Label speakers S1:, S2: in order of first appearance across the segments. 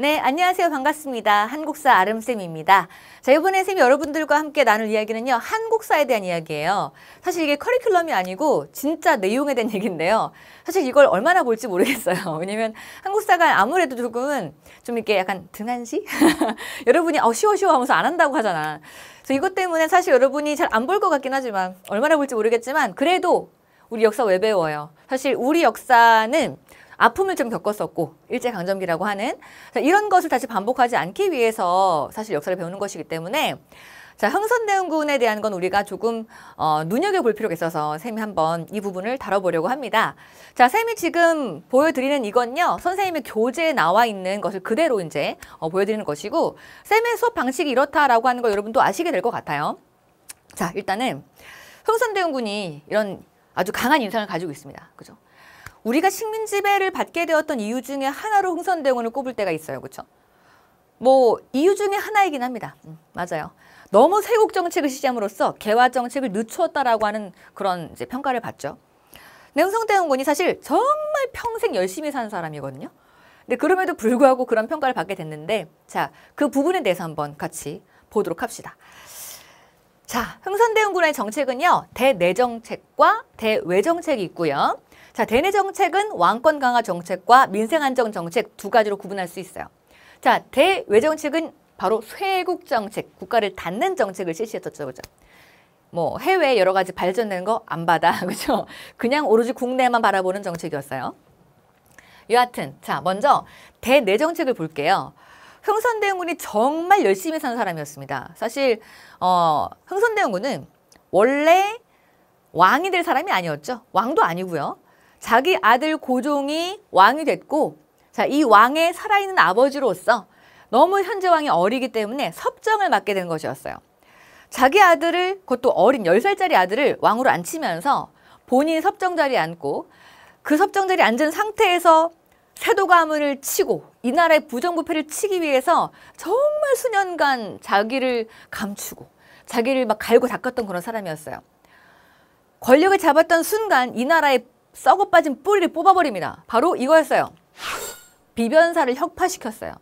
S1: 네, 안녕하세요. 반갑습니다. 한국사 아름쌤입니다. 자, 이번에 쌤이 여러분들과 함께 나눌 이야기는요. 한국사에 대한 이야기예요. 사실 이게 커리큘럼이 아니고 진짜 내용에 대한 얘기인데요. 사실 이걸 얼마나 볼지 모르겠어요. 왜냐면 한국사가 아무래도 조금은 좀 이렇게 약간 등한시? 여러분이 어, 쉬워 쉬워 하면서 안 한다고 하잖아. 그래서 이것 때문에 사실 여러분이 잘 안 볼 것 같긴 하지만 얼마나 볼지 모르겠지만 그래도 우리 역사 왜 배워요? 사실 우리 역사는 아픔을 좀 겪었었고 일제강점기라고 하는 자, 이런 것을 다시 반복하지 않기 위해서 사실 역사를 배우는 것이기 때문에 자 흥선대원군에 대한 건 우리가 조금 어, 눈여겨볼 필요가 있어서 쌤이 한번 이 부분을 다뤄보려고 합니다. 자 쌤이 지금 보여드리는 이건요. 선생님의 교재에 나와 있는 것을 그대로 이제 어, 보여드리는 것이고 쌤의 수업 방식이 이렇다라고 하는 걸 여러분도 아시게 될 것 같아요. 자 일단은 흥선대원군이 이런 아주 강한 인상을 가지고 있습니다. 그죠? 우리가 식민 지배를 받게 되었던 이유 중에 하나로 흥선대원을 꼽을 때가 있어요. 그렇죠? 뭐 이유 중에 하나이긴 합니다. 음, 맞아요. 너무 세국 정책을 시장으로써 개화 정책을 늦추었다라고 하는 그런 이제 평가를 받죠. 냉성대원군이 사실 정말 평생 열심히 산 사람이거든요. 근데 그럼에도 불구하고 그런 평가를 받게 됐는데 자, 그 부분에 대해서 한번 같이 보도록 합시다. 자, 흥선대원군의 정책은요. 대내정책과 대외정책이 있고요. 자, 대내 정책은 왕권 강화 정책과 민생 안정 정책 두 가지로 구분할 수 있어요. 자, 대외 정책은 바로 쇄국 정책, 국가를 닫는 정책을 실시했었죠. 그죠? 뭐 해외 여러 가지 발전된 거안 받아. 그죠? 그냥 오로지 국내만 바라보는 정책이었어요. 여하튼 자, 먼저 대내 정책을 볼게요. 흥선대원군이 정말 열심히 산 사람이었습니다. 사실 어, 흥선대원군은 원래 왕이 될 사람이 아니었죠. 왕도 아니고요. 자기 아들 고종이 왕이 됐고 자, 이 왕의 살아있는 아버지로서 너무 현재 왕이 어리기 때문에 섭정을 맡게 된 것이었어요. 자기 아들을 그것도 어린 열살짜리 아들을 왕으로 앉히면서 본인 섭정 자리에 앉고 그 섭정 자리에 앉은 상태에서 세도 가문을 치고 이 나라의 부정부패를 치기 위해서 정말 수년간 자기를 감추고 자기를 막 갈고 닦았던 그런 사람이었어요. 권력을 잡았던 순간 이 나라의 썩어 빠진 뿌리를 뽑아버립니다. 바로 이거였어요. 비변사를 혁파시켰어요.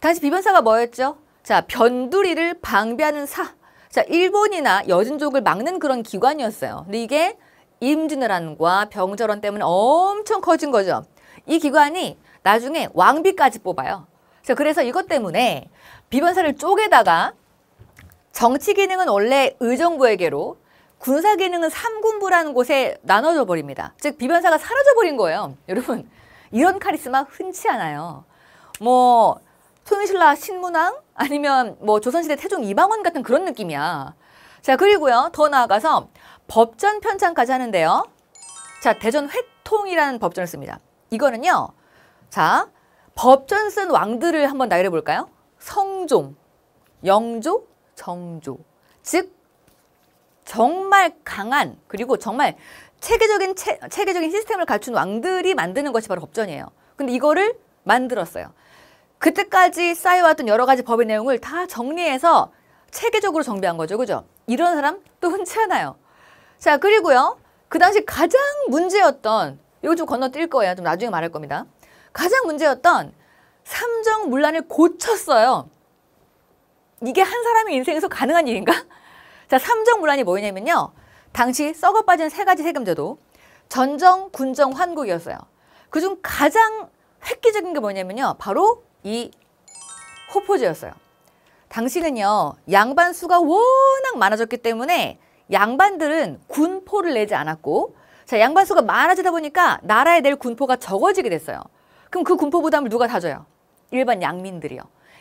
S1: 당시 비변사가 뭐였죠? 자, 변두리를 방비하는 사. 자, 일본이나 여진족을 막는 그런 기관이었어요. 근데 이게 임진왜란과 병절원 때문에 엄청 커진 거죠. 이 기관이 나중에 왕비까지 뽑아요. 자, 그래서 이것 때문에 비변사를 쪼개다가 정치 기능은 원래 의정부에게로 군사 기능은 삼군부라는 곳에 나눠져 버립니다. 즉 비변사가 사라져 버린 거예요. 여러분 이런 카리스마 흔치 않아요. 뭐 손신라 신문왕 아니면 뭐 조선시대 태종 이방원 같은 그런 느낌이야. 자 그리고요 더 나아가서 법전 편찬까지 하는데요. 자 대전 회통이라는 법전을 씁니다. 이거는요. 자 법전 쓴 왕들을 한번 나열해 볼까요? 성종, 영조, 정조. 즉 정말 강한 그리고 정말 체계적인 체, 체계적인 시스템을 갖춘 왕들이 만드는 것이 바로 법전이에요. 근데 이거를 만들었어요. 그때까지 쌓여왔던 여러 가지 법의 내용을 다 정리해서 체계적으로 정비한 거죠. 그죠? 이런 사람 또 흔치 않아요. 자, 그리고요. 그 당시 가장 문제였던 이거 좀 건너뛸 거예요. 좀 나중에 말할 겁니다. 가장 문제였던 삼정 문란을 고쳤어요. 이게 한 사람의 인생에서 가능한 일인가? 자, 삼정 문란이 뭐냐면요. 였 당시 썩어 빠진 세 가지 세금제도, 전정, 군정, 환국이었어요. 그 중 가장 획기적인 게 뭐냐면요. 바로 이 호포제였어요. 당시는요. 양반 수가 워낙 많아졌기 때문에 양반들은 군포를 내지 않았고 자 양반 수가 많아지다 보니까 나라에 낼 군포가 적어지게 됐어요. 그럼 그 군포 부담을 누가 다줘요 일반 양민들이요.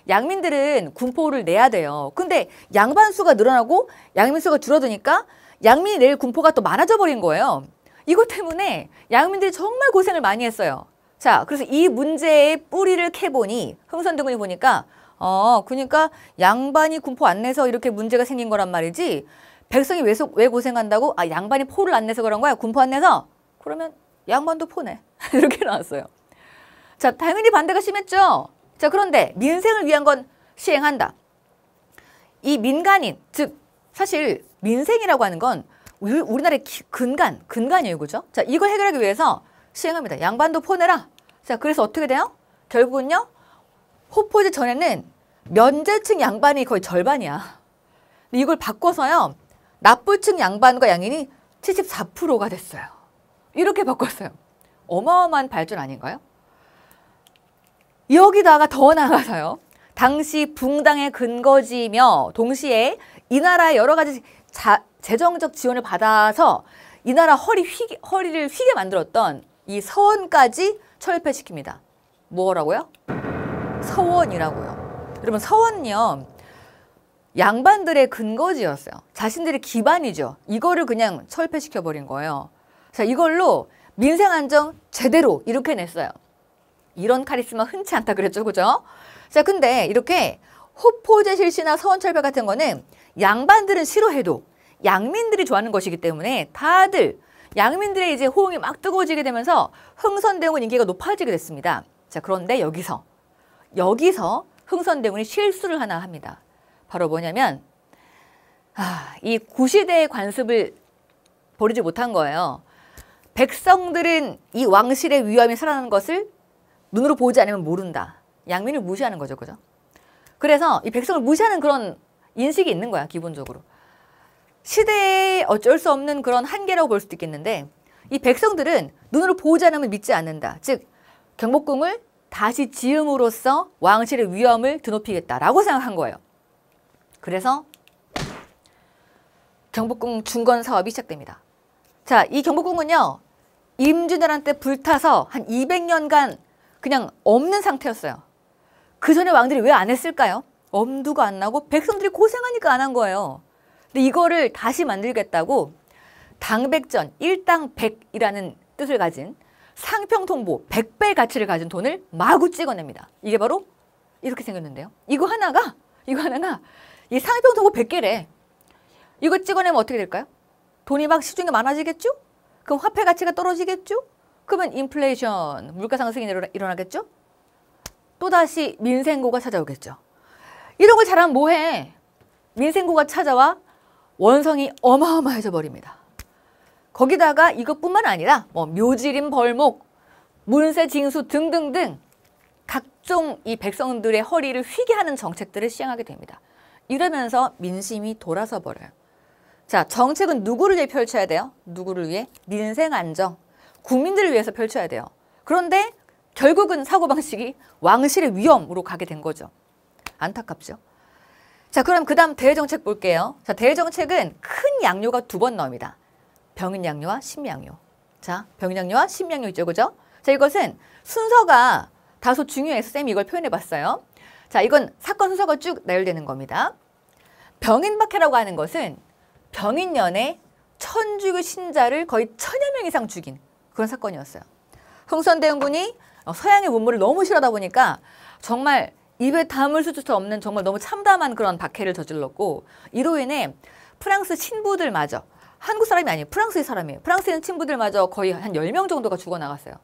S1: 양민들은 군포를 내야 돼요. 근데 양반수가 늘어나고 양민수가 줄어드니까 양민이 낼 군포가 또 많아져 버린 거예요. 이것 때문에 양민들이 정말 고생을 많이 했어요. 자, 그래서 이 문제의 뿌리를 캐보니 흥선등군이 보니까 어, 그러니까 양반이 군포 안 내서 이렇게 문제가 생긴 거란 말이지 백성이 왜, 소, 왜 고생한다고? 아, 양반이 포를 안 내서 그런 거야? 군포 안 내서? 그러면 양반도 포네. 이렇게 나왔어요. 자, 당연히 반대가 심했죠? 자 그런데 민생을 위한 건 시행한다. 이 민간인 즉 사실 민생이라고 하는 건 우리, 나라의 근간 근간이에요 그죠? 자 이걸 해결하기 위해서 시행합니다. 양반도 포내라. 자 그래서 어떻게 돼요? 결국은요 호포제 전에는 면제층 양반이 거의 절반이야. 이걸 바꿔서요 납부층 양반과 양인이 74%가 됐어요. 이렇게 바꿨어요. 어마어마한 발전 아닌가요? 여기다가 더 나아가서요. 당시 붕당의 근거지이며 동시에 이 나라의 여러 가지 자, 재정적 지원을 받아서 이 나라 허리 휘, 허리를 휘게 만들었던 이 서원까지 철폐시킵니다. 뭐라고요? 서원이라고요. 여러분 서원요 양반들의 근거지였어요. 자신들의 기반이죠. 이거를 그냥 철폐시켜버린 거예요. 자 이걸로 민생안정 제대로 이렇게 냈어요. 이런 카리스마 흔치 않다 그랬죠. 그죠? 자, 근데 이렇게 호포제 실시나 서원철배 같은 거는 양반들은 싫어해도 양민들이 좋아하는 것이기 때문에 다들 양민들의 이제 호응이 막 뜨거워지게 되면서 흥선대원 인기가 높아지게 됐습니다. 자, 그런데 여기서 여기서 흥선대원이 실수를 하나 합니다. 바로 뭐냐면 아, 이 구시대의 관습을 버리지 못한 거예요. 백성들은 이 왕실의 위험이 살아나는 것을 눈으로 보지 않으면 모른다. 양민을 무시하는 거죠. 그죠? 그래서 이 백성을 무시하는 그런 인식이 있는 거야. 기본적으로. 시대에 어쩔 수 없는 그런 한계라고 볼 수도 있겠는데 이 백성들은 눈으로 보지 않으면 믿지 않는다. 즉 경복궁을 다시 지음으로써 왕실의 위험을 드높이겠다라고 생각한 거예요. 그래서 경복궁 중건 사업이 시작됩니다. 자, 이 경복궁은요. 임진왜란 때 불타서 한 200년간 그냥 없는 상태였어요. 그 전에 왕들이 왜 안 했을까요? 엄두가 안 나고 백성들이 고생하니까 안 한 거예요. 근데 이거를 다시 만들겠다고 당백전 일당백이라는 뜻을 가진 상평통보 백배 가치를 가진 돈을 마구 찍어냅니다. 이게 바로 이렇게 생겼는데요. 이거 하나가 이거 하나가 이 상평통보 백개래 이거 찍어내면 어떻게 될까요? 돈이 막 시중에 많아지겠죠? 그럼 화폐 가치가 떨어지겠죠? 그러면 인플레이션, 물가 상승이 일어나겠죠? 또다시 민생고가 찾아오겠죠. 이런 걸 잘하면 뭐해? 민생고가 찾아와 원성이 어마어마해져 버립니다. 거기다가 이것뿐만 아니라 뭐 묘지림 벌목, 문세 징수 등등등 각종 이 백성들의 허리를 휘게 하는 정책들을 시행하게 됩니다. 이러면서 민심이 돌아서 버려요. 자, 정책은 누구를 위해 펼쳐야 돼요? 누구를 위해? 민생 안정, 국민들을 위해서 펼쳐야 돼요. 그런데 결국은 사고방식이 왕실의 위험으로 가게 된 거죠. 안타깝죠. 자 그럼 그 다음 대외정책 볼게요. 자 대외정책은 큰 양료가 두 번 나옵니다. 병인양료와 심양료자 병인양료와 심양료 있죠. 그죠? 자 이것은 순서가 다소 중요해서 쌤이 이걸 표현해봤어요. 자 이건 사건 순서가 쭉 나열되는 겁니다. 병인박해라고 하는 것은 병인년에 천주교 신자를 거의 천여 명 이상 죽인 그런 사건이었어요. 흥선대원군이 어, 서양의 문물을 너무 싫어하다 보니까 정말 입에 담을 수조차 없는 정말 너무 참담한 그런 박해를 저질렀고 이로 인해 프랑스 신부들마저 한국 사람이 아니에요. 프랑스의 사람이에요. 프랑스인 친부들마저 거의 한열명 정도가 죽어나갔어요.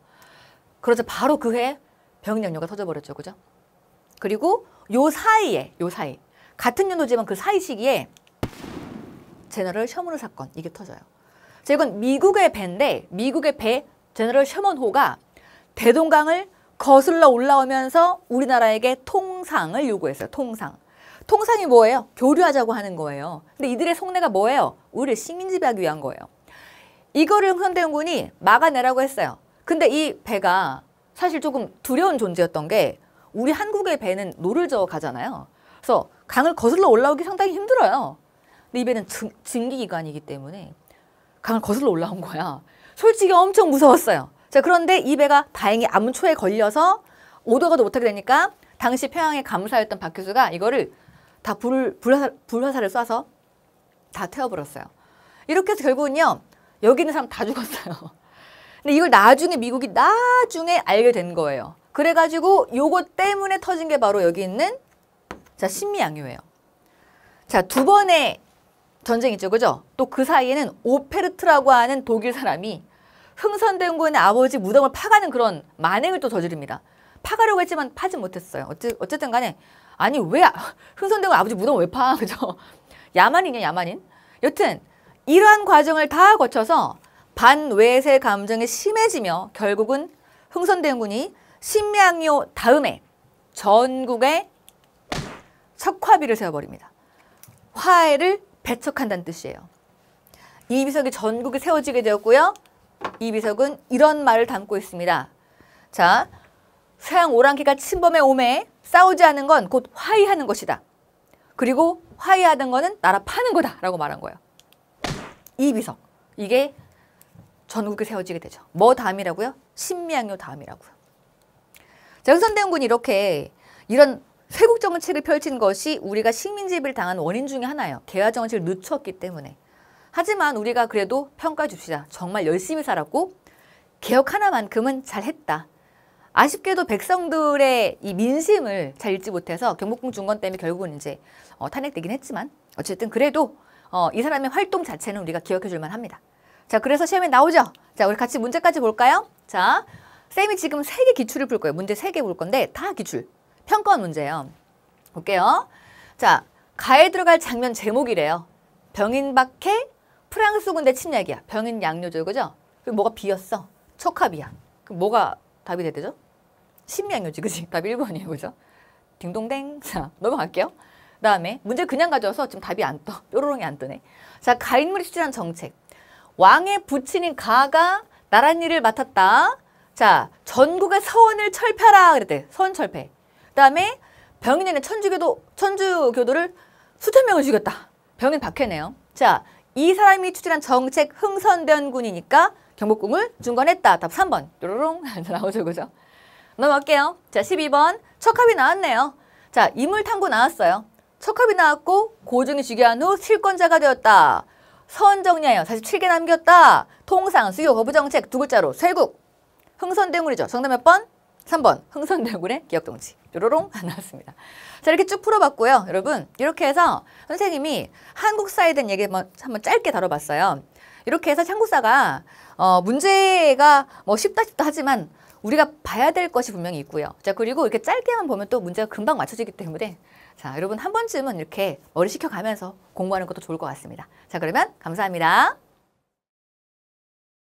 S1: 그러자 바로 그 해병역료가 터져버렸죠. 그죠? 그리고 요 사이에, 요 사이. 같은 연도지만 그 사이 시기에 제너럴 셔무르 사건, 이게 터져요. 자, 이건 미국의 배인데 미국의 배 제너럴 셔먼호가 대동강을 거슬러 올라오면서 우리나라에게 통상을 요구했어요. 통상. 통상이 뭐예요? 교류하자고 하는 거예요. 근데 이들의 속내가 뭐예요? 우리를 식민지배하기 위한 거예요. 이거를 흥선대군이 막아내라고 했어요. 근데 이 배가 사실 조금 두려운 존재였던 게 우리 한국의 배는 노를 저어 가잖아요. 그래서 강을 거슬러 올라오기 상당히 힘들어요. 근데 이 배는 증기기관이기 때문에 강을 거슬러 올라온 거야. 솔직히 엄청 무서웠어요. 자, 그런데 이 배가 다행히 암초에 걸려서 오도가도 못하게 되니까 당시 평양에감사했던박 교수가 이거를 다 불, 불화살, 불화살을 쏴서 다 태워버렸어요. 이렇게 해서 결국은요, 여기 있는 사람 다 죽었어요. 근데 이걸 나중에 미국이 나중에 알게 된 거예요. 그래가지고 요거 때문에 터진 게 바로 여기 있는 자, 신미양요예요. 자, 두 번의 전쟁 있죠. 그죠? 또 그 사이에는 오페르트라고 하는 독일 사람이 흥선된 군의 아버지 무덤을 파가는 그런 만행을 또 저지릅니다. 파가려고 했지만 파지 못했어요. 어찌, 어쨌든 간에 아니 왜 아, 흥선된 군 아버지 무덤 왜 파? 그죠? 야만인이야 야만인. 여튼 이러한 과정을 다 거쳐서 반외세 감정이 심해지며 결국은 흥선된 군이 신명요 다음에 전국에 석화비를 세워버립니다. 화해를 배척한다는 뜻이에요. 이 비석이 전국에 세워지게 되었고요. 이 비석은 이런 말을 담고 있습니다. 자, 서양 오랑캐가 침범에 오매 싸우지 않은 건 곧 화해하는 것이다. 그리고 화해하는 거는 나라 파는 거다 라고 말한 거예요. 이 비석. 이게 전국에 세워지게 되죠. 뭐 다음이라고요? 신미양요 다음이라고요. 자, 선대군이 이렇게 이런 쇄국 정치를 펼친 것이 우리가 식민지배를 당한 원인 중의 하나예요. 개화 정치를 늦췄기 때문에. 하지만 우리가 그래도 평가 해 줍시다. 정말 열심히 살았고 개혁 하나만큼은 잘했다. 아쉽게도 백성들의 이 민심을 잘 읽지 못해서 경복궁 중건 때문에 결국은 이제 어, 탄핵되긴 했지만 어쨌든 그래도 어, 이 사람의 활동 자체는 우리가 기억해 줄만 합니다. 자, 그래서 시험에 나오죠? 자, 우리 같이 문제까지 볼까요? 자, 쌤이 지금 세 개 기출을 풀 거예요. 문제 세 개 볼 건데 다 기출. 평가원 문제예요. 볼게요. 자, 가에 들어갈 장면 제목이래요. 병인박해 프랑스 군대 침략이야. 병인 양요조 그죠? 그럼 뭐가 비었어? 촉합이야 그럼 뭐가 답이 되죠? 심양요지 리 그지? 답 1번이에요. 그죠? 딩동댕. 자, 넘어갈게요. 그 다음에 문제 그냥 가져와서 지금 답이 안 떠. 뾰로롱이 안 뜨네. 자, 가인물이 추진한 정책. 왕의 부친인 가가 나란 일을 맡았다. 자, 전국의 서원을 철폐하라 그랬대. 서원 철폐. 그다음에 병인에는 천주교도 천주교도를 수천 명을 죽였다. 병인 박해네요. 자, 이 사람이 추진한 정책 흥선대원 군이니까 경복궁을 중건했다. 답 3번. 요로롱 나오죠, 그죠? 넘어갈게요. 자, 12번. 척합이 나왔네요. 자, 이물탐구 나왔어요. 척합이 나왔고 고종이 즉위한 후 실권자가 되었다. 선정리하여 47개 남겼다. 통상 수요 거부정책 두 글자로 쇄국. 흥선대군이죠. 원 정답 몇 번? 3번 흥선대군의 기억동치 요로롱 나왔습니다. 자 이렇게 쭉 풀어봤고요. 여러분 이렇게 해서 선생님이 한국사에 대한 얘기 한번, 한번 짧게 다뤄봤어요. 이렇게 해서 한국사가 어, 문제가 뭐 쉽다 싶다 하지만 우리가 봐야 될 것이 분명히 있고요. 자 그리고 이렇게 짧게만 보면 또 문제가 금방 맞춰지기 때문에 자 여러분 한 번쯤은 이렇게 머리 식혀가면서 공부하는 것도 좋을 것 같습니다. 자 그러면 감사합니다.